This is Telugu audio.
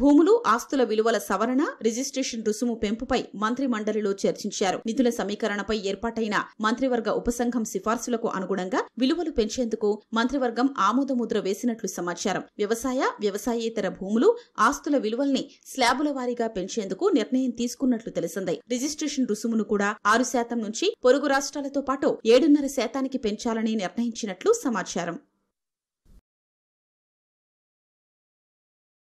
భూములు ఆస్తుల విలువల సవరణ రిజిస్ట్రేషన్ రుసుము పెంపుపై మంత్రి మండలిలో చర్చించారు నిధుల సమీకరణపై ఏర్పాటైన మంత్రివర్గ ఉపసంఘం సిఫార్సులకు అనుగుణంగా విలువలు పెంచేందుకు మంత్రివర్గం ఆమోదముద్ర వేసినట్లు సమాచారం వ్యవసాయ వ్యవసాయేతర భూములు ఆస్తుల విలువల్ని స్లాబుల వారీగా పెంచేందుకు నిర్ణయం తీసుకున్నట్లు తెలిసింది రిజిస్ట్రేషన్ రుసుమును కూడా ఆరు శాతం నుంచి పొరుగు రాష్ట్రాలతో పాటు ఏడున్నర శాతానికి పెంచాలని నిర్ణయించినట్లు సమాచారం